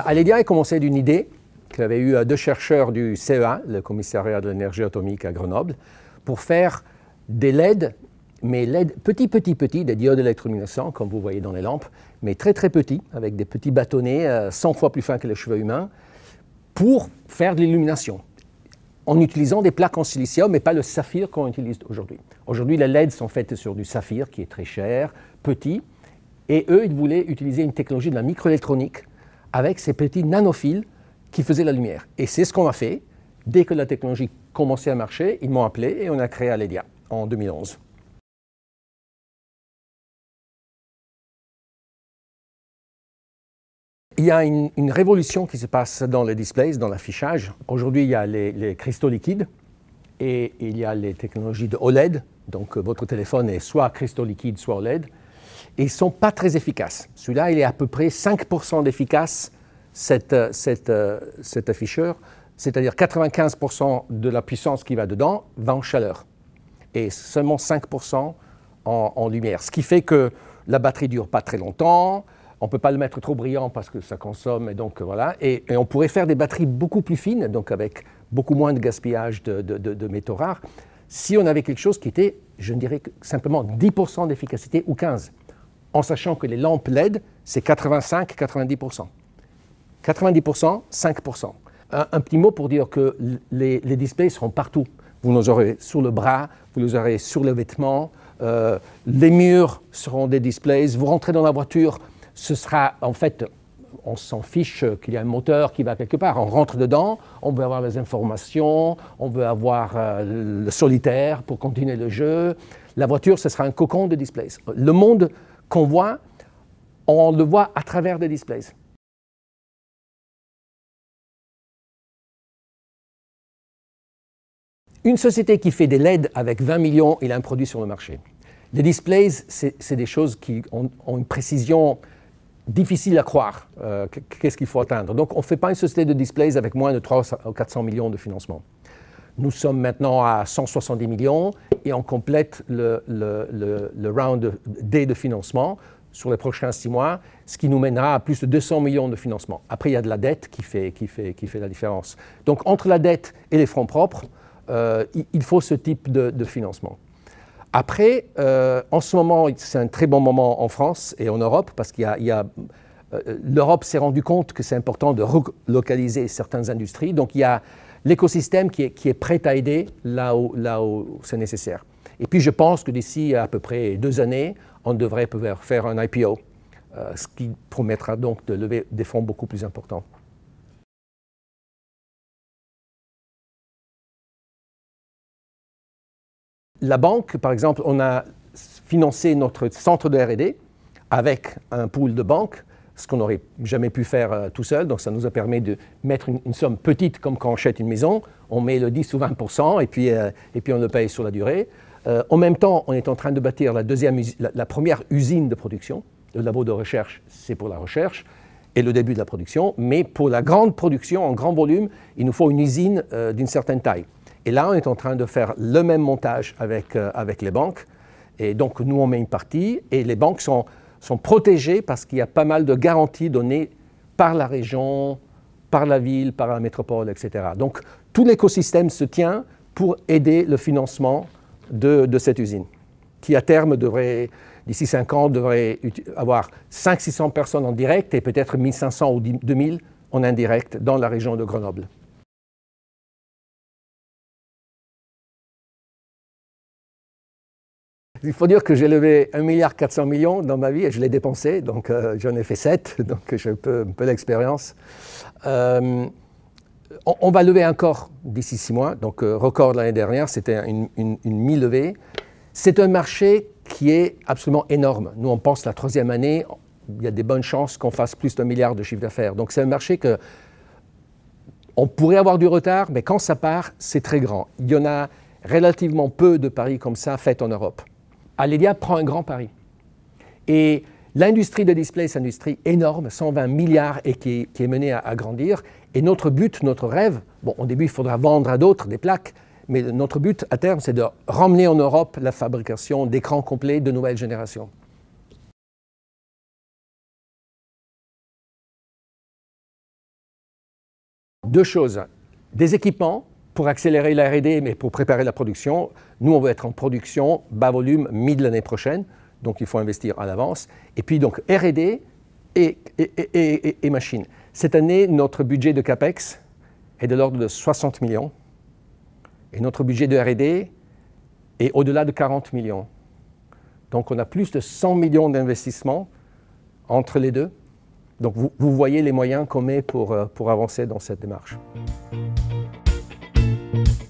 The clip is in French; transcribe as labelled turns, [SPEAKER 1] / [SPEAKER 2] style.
[SPEAKER 1] Euh, Alédia est commencé d'une idée qu'avaient eu euh, deux chercheurs du CEA, le commissariat de l'énergie atomique à Grenoble, pour faire des LED, mais LED petit, petit, petit, des diodes électrominescents, comme vous voyez dans les lampes, mais très, très petits, avec des petits bâtonnets 100 euh, fois plus fins que les cheveux humains, pour faire de l'illumination en utilisant des plaques en silicium, mais pas le saphir qu'on utilise aujourd'hui. Aujourd'hui, les LED sont faites sur du saphir qui est très cher, petit, et eux, ils voulaient utiliser une technologie de la microélectronique avec ces petits nanophiles qui faisaient la lumière. Et c'est ce qu'on a fait. Dès que la technologie commençait à marcher, ils m'ont appelé et on a créé Aledia en 2011. Il y a une, révolution qui se passe dans les displays, dans l'affichage. Aujourd'hui, il y a les, cristaux liquides et il y a les technologies de OLED. Donc, euh, votre téléphone est soit cristaux liquides, soit OLED et ils ne sont pas très efficaces. Celui-là, il est à peu près 5% d'efficace, euh, euh, cet, afficheur, c'est-à-dire 95% de la puissance qui va dedans va en chaleur et seulement 5% en, lumière. Ce qui fait que la batterie dure pas très longtemps, on ne peut pas le mettre trop brillant parce que ça consomme, et donc voilà. Et, on pourrait faire des batteries beaucoup plus fines, donc avec beaucoup moins de gaspillage de, de métaux rares, si on avait quelque chose qui était, je ne dirais que simplement 10% d'efficacité ou 15% en sachant que les lampes LED, c'est 85-90%. 90%, 5%. Un, petit mot pour dire que les, displays seront partout. Vous nous aurez sur le bras, vous les aurez sur les vêtements euh, les murs seront des displays. Vous rentrez dans la voiture, ce sera en fait, on s'en fiche qu'il y a un moteur qui va quelque part. On rentre dedans, on veut avoir les informations, on veut avoir euh, le solitaire pour continuer le jeu. La voiture, ce sera un cocon de displays. Le monde qu'on voit, on le voit à travers des displays. Une société qui fait des LED avec 20 millions, il a un produit sur le marché. Les displays, c'est des choses qui ont, une précision difficile à croire. Euh, qu'est-ce qu'il faut atteindre Donc, on ne fait pas une société de displays avec moins de 300 ou 400 millions de financement. Nous sommes maintenant à 170 millions et on complète le, round D de financement sur les prochains six mois, ce qui nous mènera à plus de 200 millions de financement. Après, il y a de la dette qui fait, qui fait, qui fait la différence. Donc, entre la dette et les fonds propres, euh, il faut ce type de, financement. Après, euh, en ce moment, c'est un très bon moment en France et en Europe parce qu'il y a, euh, l'Europe s'est rendue compte que c'est important de relocaliser certaines industries. Donc il y a l'écosystème qui est, prêt à aider là où, là où c'est nécessaire. Et puis je pense que d'ici à, peu près deux années, on devrait pouvoir faire un IPO, euh, ce qui promettra donc de lever des fonds beaucoup plus importants. La banque, par exemple, on a financé notre centre de RD avec un pool de banques ce qu'on n'aurait jamais pu faire euh, tout seul. Donc ça nous a permis de mettre une, somme petite comme quand on achète une maison. On met le 10 ou 20 et puis, euh, et puis on le paye sur la durée. Euh, en même temps, on est en train de bâtir la, deuxième, la première usine de production. Le labo de recherche, c'est pour la recherche et le début de la production. Mais pour la grande production en grand volume, il nous faut une usine d'une certaine taille. Et là, on est en train de faire le même montage avec, avec les banques. Et donc, nous, on met une partie et les banques sont sont protégés parce qu'il y a pas mal de garanties données par la région, par la ville, par la métropole, etc. Donc tout l'écosystème se tient pour aider le financement de, cette usine, qui à terme devrait, d'ici cinq ans, devrait avoir 500-600 personnes en direct et peut-être 1500 ou 2000 en indirect dans la région de Grenoble. Il faut dire que j'ai levé 1,4 milliard millions dans ma vie et je l'ai dépensé, donc euh, j'en ai fait 7, donc j'ai un peu, d'expérience. Euh, on, va lever encore d'ici 6 mois, donc euh, record l'année dernière, c'était une, mi-levée. C'est un marché qui est absolument énorme. Nous, on pense la troisième année, il y a des bonnes chances qu'on fasse plus d'un milliard de chiffre d'affaires. Donc c'est un marché que on pourrait avoir du retard, mais quand ça part, c'est très grand. Il y en a relativement peu de paris comme ça faits en Europe. Allelia prend un grand pari. Et l'industrie de display, c'est une industrie énorme, 120 milliards, et qui, est menée à, à, grandir. Et notre but, notre rêve, bon, au début, il faudra vendre à d'autres des plaques, mais notre but à terme, c'est de ramener en Europe la fabrication d'écrans complets de nouvelle génération. Deux choses. Des équipements pour accélérer la R&D, mais pour préparer la production. Nous, on veut être en production bas volume mi de l'année prochaine, donc il faut investir à l'avance. Et puis donc R&D et, et, machines. Cette année, notre budget de CAPEX est de l'ordre de 60 millions et notre budget de R&D est au-delà de 40 millions. Donc on a plus de 100 millions d'investissements entre les deux. Donc vous, vous voyez les moyens qu'on met pour, euh, pour avancer dans cette démarche. Thank you.